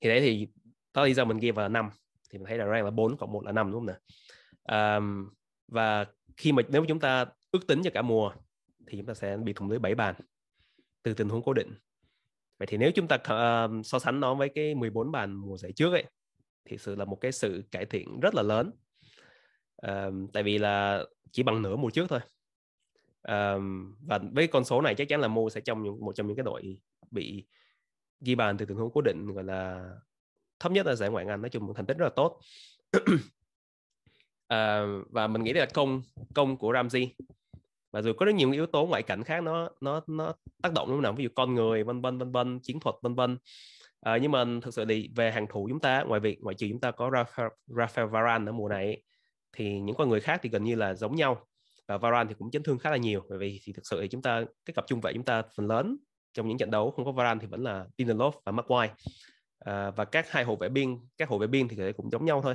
thì đấy thì đó lý do mình ghi vào năm thì mình thấy là rank là 4 cộng 1 là 5 đúng không nè à, ờ, và khi mà nếu mà chúng ta ước tính cho cả mùa thì chúng ta sẽ bị thủng lưới 7 bàn từ tình huống cố định vậy thì nếu chúng ta uh, so sánh nó với cái 14 bàn mùa giải trước ấy thì sự là một cái sự cải thiện rất là lớn uh, tại vì là chỉ bằng nửa mùa trước thôi uh, và với con số này chắc chắn là Mo sẽ trong những, một trong những cái đội bị ghi bàn từ tình huống cố định gọi là thấp nhất là giải ngoại ngành nói chung thành tích rất là tốt uh, và mình nghĩ là công công của Ramsey và rồi có rất nhiều yếu tố ngoại cảnh khác nó nó nó tác động lúc nào ví dụ con người vân vân vân vân chiến thuật vân vân à, nhưng mà thực sự thì về hàng thủ chúng ta ngoài việc ngoại trừ chúng ta có Rafael, Rafael Varane ở mùa này thì những con người khác thì gần như là giống nhau và Varane thì cũng chấn thương khá là nhiều bởi vì thì thực sự thì chúng ta cái cặp trung vệ chúng ta phần lớn trong những trận đấu không có Varane thì vẫn là Lindelof và Maguire à, và các hai hậu vệ biên các hậu vệ biên thì cũng giống nhau thôi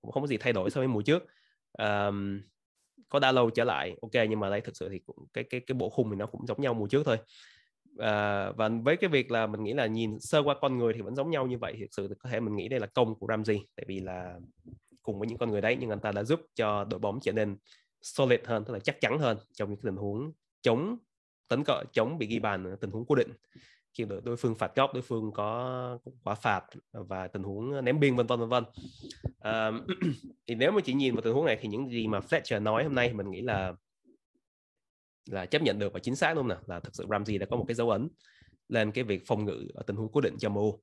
cũng không có gì thay đổi so với mùa trước à, có download trở lại ok nhưng mà đây thực sự thì cũng, cái cái cái bộ khung thì nó cũng giống nhau mùa trước thôi à, và với cái việc là mình nghĩ là nhìn sơ qua con người thì vẫn giống nhau như vậy thực sự thì có thể mình nghĩ đây là công của Ramsey tại vì là cùng với những con người đấy nhưng anh ta đã giúp cho đội bóng trở nên solid hơn tức là chắc chắn hơn trong những tình huống chống tấn cọ chống bị ghi bàn tình huống cố định khi đối, đối phương phạt góc đối phương có quả phạt ờ, và tình huống ờ, ném biên vân vân vân vân à, thì nếu mà chỉ nhìn vào tình huống này thì những gì mà Fletcher nói hôm nay mình nghĩ là là chấp nhận được và chính xác luôn nè là thực sự Ramsey đã có một cái dấu ấn lên cái việc phòng ngự ở tình huống cố định cho MU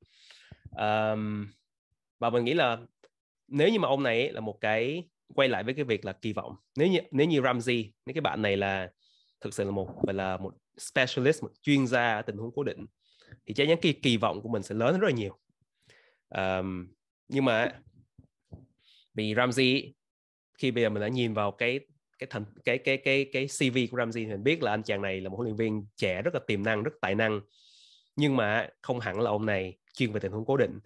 à, và mình nghĩ là nếu như mà ông này là một cái quay lại với cái việc là kỳ vọng nếu như nếu như Ramsey nếu cái bạn này là thực sự là một gọi là một specialist một chuyên gia ở tình huống cố định thì chắc chắn kỳ kỳ vọng của mình sẽ lớn rất là nhiều um, nhưng mà vì Ramsey khi bây giờ mình đã nhìn vào cái cái thành cái cái cái cái CV của Ramsey thì mình biết là anh chàng này là một huấn luyện viên trẻ rất là tiềm năng rất tài năng nhưng mà không hẳn là ông này chuyên về tình huống cố định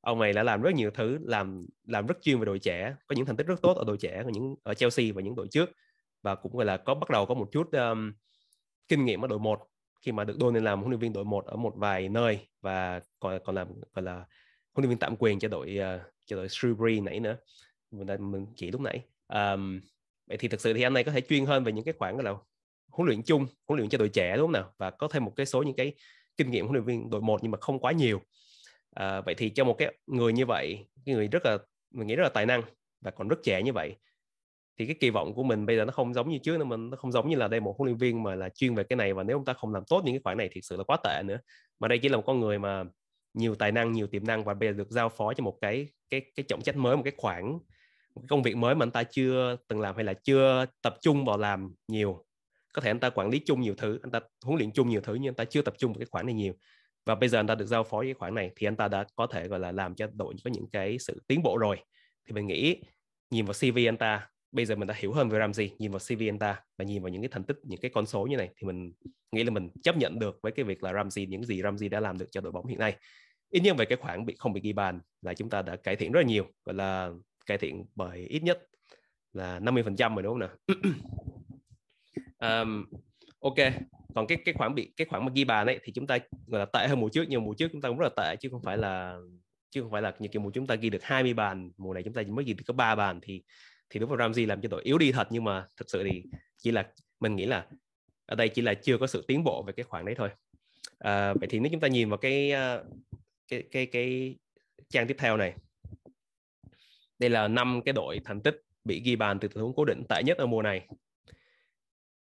ông này đã làm rất nhiều thứ làm làm rất chuyên về đội trẻ có những thành tích rất tốt ở đội trẻ ở những ở Chelsea và những đội trước và cũng gọi là có bắt đầu có một chút um, kinh nghiệm ở đội 1 khi mà được đôn lên làm huấn luyện viên đội 1 ở một vài nơi và còn còn làm gọi là huấn luyện viên tạm quyền cho đội uh, cho đội Shrewsbury nãy nữa mình đã mình chỉ lúc nãy um, vậy thì thực sự thì anh này có thể chuyên hơn về những cái khoảng là huấn luyện chung huấn luyện cho đội trẻ đúng không nào và có thêm một cái số những cái kinh nghiệm huấn luyện viên đội một nhưng mà không quá nhiều à, vậy thì cho một cái người như vậy cái người rất là mình nghĩ rất là tài năng và còn rất trẻ như vậy thì cái kỳ vọng của mình bây giờ nó không giống như trước nữa mình nó không giống như là đây một huấn luyện viên mà là chuyên về cái này và nếu ông ta không làm tốt những cái khoản này thiệt sự là quá tệ nữa mà đây chỉ là một con người mà nhiều tài năng nhiều tiềm năng và bây giờ được giao phó cho một cái cái cái trọng trách mới một cái khoản một cái công việc mới mà anh ta chưa từng làm hay là chưa tập trung vào làm nhiều có thể anh ta quản lý chung nhiều thứ anh ta huấn luyện chung nhiều thứ nhưng anh ta chưa tập trung vào cái khoản này nhiều và bây giờ anh ta được giao phó cái khoản này thì anh ta đã có thể gọi là làm cho đội có những cái sự tiến bộ rồi thì mình nghĩ nhìn vào CV anh ta bây giờ mình đã hiểu hơn về Ramsey nhìn vào CV anh ta và nhìn vào những cái thành tích những cái con số như này thì mình nghĩ là mình chấp nhận được với cái việc là Ramsey những gì Ramsey đã làm được cho đội bóng hiện nay ít nhất về cái khoản bị không bị ghi bàn là chúng ta đã cải thiện rất là nhiều gọi là cải thiện bởi ít nhất là 50 phần trăm rồi đúng không nào um, ok còn cái cái khoản bị cái khoản mà ghi bàn ấy thì chúng ta gọi là tệ hơn mùa trước nhưng mùa trước chúng ta cũng rất là tệ chứ không phải là chứ không phải là như kiểu mùa chúng ta ghi được 20 bàn mùa này chúng ta chỉ mới ghi được có 3 bàn thì thì đúng là Ramsey làm cho đội yếu đi thật nhưng mà thật sự thì chỉ là mình nghĩ là ở đây chỉ là chưa có sự tiến bộ về cái khoản đấy thôi à, vậy thì nếu chúng ta nhìn vào cái à, cái cái cái trang tiếp theo này đây là năm cái đội thành tích bị ghi bàn từ tình huống cố định tệ nhất ở mùa này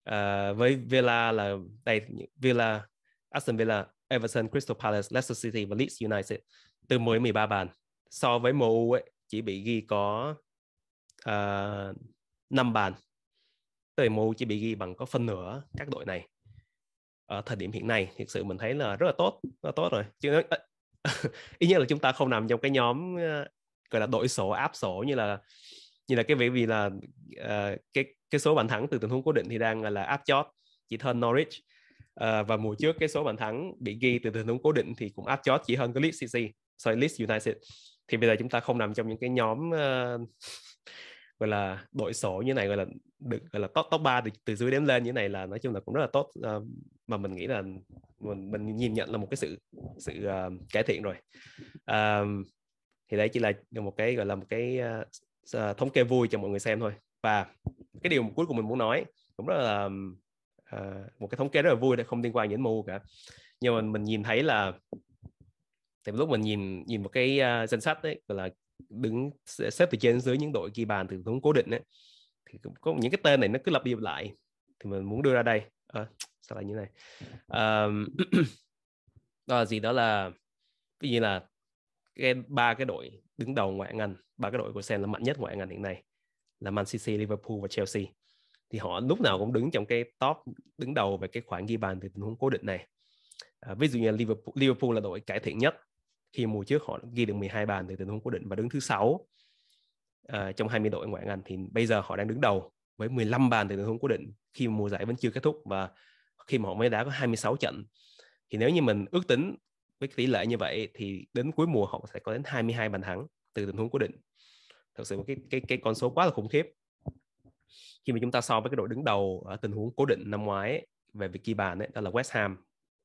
à, với Villa là đây Villa Aston Villa Everton Crystal Palace Leicester City và Leeds United từ mới 13 bàn so với MU ấy, chỉ bị ghi có uh, ờ, 5 bàn tức là MU chỉ bị ghi bằng có phân nửa các đội này ở thời điểm hiện nay thực sự mình thấy là rất là tốt rất là tốt rồi chứ ít ờ, nhất là chúng ta không nằm trong cái nhóm ờ, gọi là đội sổ áp sổ như là như là cái việc vì là uh, cái cái số bàn thắng từ tình huống cố định thì đang là, áp chót chỉ hơn Norwich uh, và mùa trước cái số bàn thắng bị ghi từ tình huống cố định thì cũng áp chót chỉ hơn cái Leeds City so Leeds United thì bây giờ chúng ta không nằm trong những cái nhóm uh, gọi là đội sổ như này gọi là được gọi là top top ba từ, từ dưới đến lên như này là nói chung là cũng rất là tốt uh, mà mình nghĩ là mình mình nhìn nhận là một cái sự sự uh, cải thiện rồi uh, thì đấy chỉ là một cái gọi là một cái uh, thống kê vui cho mọi người xem thôi và cái điều cuối cùng mình muốn nói cũng rất là uh, một cái thống kê rất là vui đấy không liên quan đến mù cả nhưng mà mình nhìn thấy là thì lúc mình nhìn nhìn một cái uh, danh sách đấy gọi là đứng xếp từ trên dưới những đội ghi bàn từ hướng cố định ấy, thì có những cái tên này nó cứ lặp đi lặp lại thì mình muốn đưa ra đây à, sao lại như này à, đó là gì đó là ví dụ là cái ba cái đội đứng đầu ngoại ngành, ba cái đội của Sen là mạnh nhất ngoại ngành hiện nay là Man City, Liverpool và Chelsea thì họ lúc nào cũng đứng trong cái top đứng đầu về cái khoản ghi bàn từ tình huống cố định này à, ví dụ như Liverpool, Liverpool là đội cải thiện nhất khi mùa trước họ ghi được 12 bàn từ tình huống cố định và đứng thứ sáu à, trong 20 đội ngoại hạng thì bây giờ họ đang đứng đầu với 15 bàn từ tình huống cố định khi mùa giải vẫn chưa kết thúc và khi mà họ mới đá có 26 trận thì nếu như mình ước tính với tỷ lệ như vậy thì đến cuối mùa họ sẽ có đến 22 bàn thắng từ tình huống cố định thật sự cái cái cái con số quá là khủng khiếp khi mà chúng ta so với cái đội đứng đầu ở tình huống cố định năm ngoái về việc ghi bàn ấy, đó là West Ham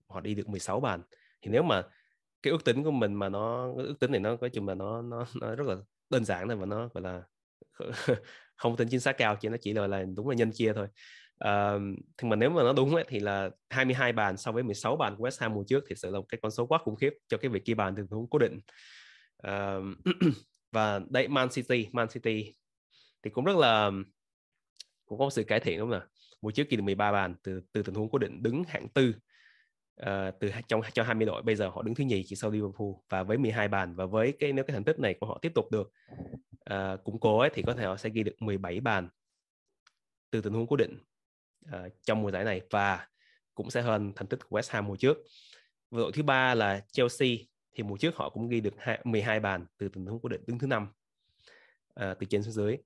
họ đi được 16 bàn thì nếu mà cái ước tính của mình mà nó ước tính này nó nói chung là nó nó, nó rất là đơn giản thôi mà nó gọi là không tính chính xác cao chỉ nó chỉ là, là đúng là nhân chia thôi uh, thì mà nếu mà nó đúng ấy, thì là 22 bàn so với 16 bàn của West Ham mùa trước thì sự là một cái con số quá khủng khiếp cho cái việc ghi bàn từ huống cố định uh, và đây Man City Man City thì cũng rất là cũng có sự cải thiện đúng không nào mùa trước ghi được 13 bàn từ từ tình huống cố định đứng hạng tư Ờ, từ trong cho 20 đội bây giờ họ đứng thứ nhì chỉ sau Liverpool và với 12 bàn và với cái nếu cái thành tích này của họ tiếp tục được uh, củng cố ấy, thì có thể họ sẽ ghi được 17 bàn từ tình huống cố định uh, trong mùa giải này và cũng sẽ hơn thành tích của West Ham mùa trước. Và đội thứ ba là Chelsea thì mùa trước họ cũng ghi được 12 bàn từ tình huống cố định đứng thứ năm uh, từ trên xuống dưới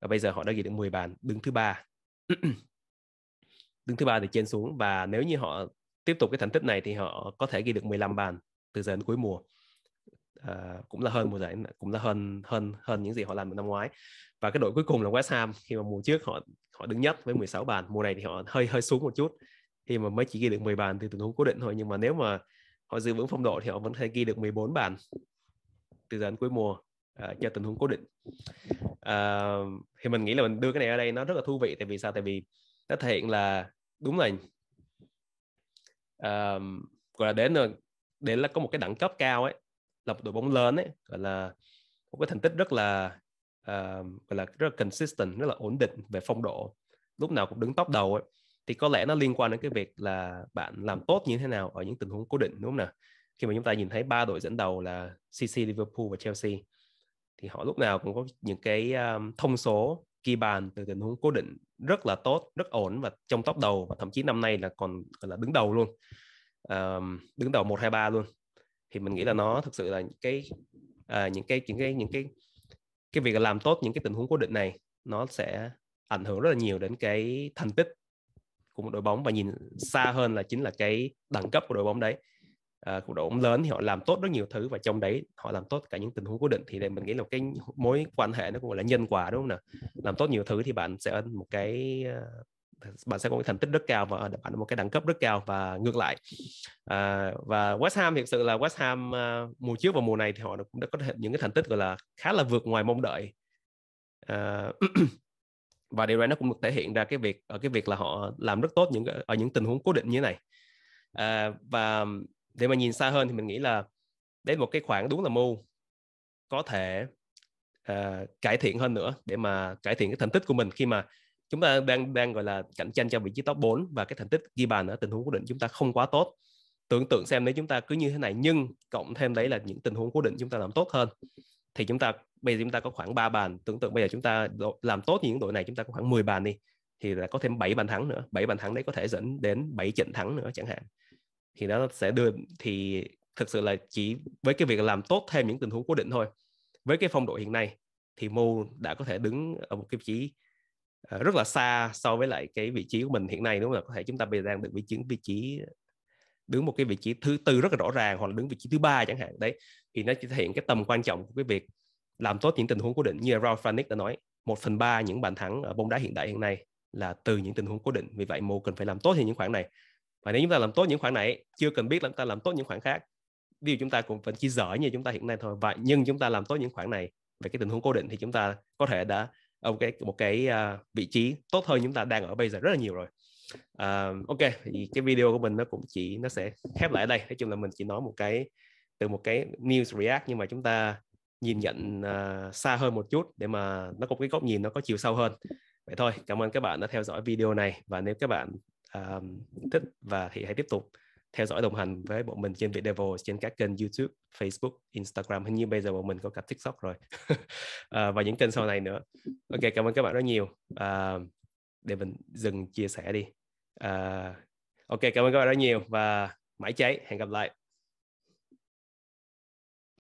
và bây giờ họ đã ghi được 10 bàn đứng thứ ba đứng thứ ba từ trên xuống và nếu như họ tiếp tục cái thành tích này thì họ có thể ghi được 15 bàn từ giờ đến cuối mùa à, cũng là hơn mùa giải cũng là hơn hơn hơn những gì họ làm năm ngoái và cái đội cuối cùng là West Ham khi mà mùa trước họ họ đứng nhất với 16 bàn mùa này thì họ hơi hơi xuống một chút khi mà mới chỉ ghi được 10 bàn từ tình huống cố định thôi nhưng mà nếu mà họ giữ vững phong độ thì họ vẫn thể ghi được 14 bàn từ giờ đến cuối mùa uh, cho tình huống cố định uh, thì mình nghĩ là mình đưa cái này ở đây nó rất là thú vị tại vì sao tại vì nó thể hiện là đúng là um, gọi là đến rồi ờ, đến là có một cái đẳng cấp cao ấy là một đội bóng lớn ấy gọi là một cái thành tích rất là uh, gọi là rất là consistent rất là ổn định về phong độ lúc nào cũng đứng top đầu ấy thì có lẽ nó liên quan đến cái việc là bạn làm tốt như thế nào ở những tình huống cố định đúng không nào khi mà chúng ta nhìn thấy ba đội dẫn đầu là CC Liverpool và Chelsea thì họ lúc nào cũng có những cái um, thông số ghi bàn từ tình huống cố định rất là tốt rất ổn và trong top đầu và thậm chí năm nay là còn là đứng đầu luôn um, đứng đầu một hai ba luôn thì mình nghĩ là nó thực sự là cái à, những cái những cái những cái cái việc làm tốt những cái tình huống cố định này nó sẽ ảnh hưởng rất là nhiều đến cái thành tích của một đội bóng và nhìn xa hơn là chính là cái đẳng cấp của đội bóng đấy à, độ lớn thì họ làm tốt rất nhiều thứ và trong đấy họ làm tốt cả những tình huống cố định thì đây mình nghĩ là cái mối quan hệ nó cũng là nhân quả đúng không nào làm tốt nhiều thứ thì bạn sẽ ân một cái ờ, bạn sẽ có cái thành tích rất cao và ờ, bạn một cái đẳng cấp rất cao và ngược lại à, và West Ham thực sự là West Ham uh, mùa trước và mùa này thì họ cũng đã có những cái thành tích gọi là khá là vượt ngoài mong đợi à, và điều này nó cũng được thể hiện ra cái việc ở cái việc là họ làm rất tốt những ở những tình huống cố định như thế này à, và để mà nhìn xa hơn thì mình nghĩ là đến một cái khoảng đúng là mưu có thể uh, cải thiện hơn nữa để mà cải thiện cái thành tích của mình khi mà chúng ta đang đang gọi là cạnh tranh cho vị trí top 4 và cái thành tích ghi bàn ở tình huống cố định chúng ta không quá tốt tưởng tượng xem nếu chúng ta cứ như thế này nhưng cộng thêm đấy là những tình huống cố định chúng ta làm tốt hơn thì chúng ta bây giờ chúng ta có khoảng 3 bàn tưởng tượng bây giờ chúng ta làm tốt những đội này chúng ta có khoảng 10 bàn đi thì là có thêm 7 bàn thắng nữa 7 bàn thắng đấy có thể dẫn đến 7 trận thắng nữa chẳng hạn thì nó sẽ đưa thì thực sự là chỉ với cái việc làm tốt thêm những tình huống cố định thôi với cái phong độ hiện nay thì Mu đã có thể đứng ở một cái vị trí ờ, rất là xa so với lại cái vị trí của mình hiện nay đúng không là có thể chúng ta bây giờ đang được vị trí vị trí đứng một cái vị trí thứ tư rất là rõ ràng hoặc là đứng vị trí thứ ba chẳng hạn đấy thì nó chỉ thể hiện cái tầm quan trọng của cái việc làm tốt những tình huống cố định như Ralph Ranick đã nói một phần ba những bàn thắng ở bóng đá hiện đại hiện nay là từ những tình huống cố định vì vậy MU cần phải làm tốt thì những khoản này và nếu chúng ta làm tốt những khoản này chưa cần biết là chúng ta làm tốt những khoản khác ví dụ chúng ta cũng vẫn chỉ dở như chúng ta hiện nay thôi vậy nhưng chúng ta làm tốt những khoản này về cái tình huống cố định thì chúng ta có thể đã ở một cái một cái à, vị trí tốt hơn chúng ta đang ở bây giờ rất là nhiều rồi uh, ok thì cái video của mình nó cũng chỉ nó sẽ khép lại ở đây nói chung là mình chỉ nói một cái từ một cái news react nhưng mà chúng ta nhìn nhận uh, xa hơn một chút để mà nó có cái góc nhìn nó có chiều sâu hơn vậy thôi cảm ơn các bạn đã theo dõi video này và nếu các bạn um, thích và thì hãy tiếp tục theo dõi đồng hành với bọn mình trên Việt Devils trên các kênh YouTube, Facebook, Instagram hình như bây giờ bọn mình có cả TikTok rồi à, và những kênh sau này nữa. Ok cảm ơn các bạn rất nhiều. À, để mình dừng chia sẻ đi. À, ok cảm ơn các bạn rất nhiều và mãi cháy hẹn gặp lại.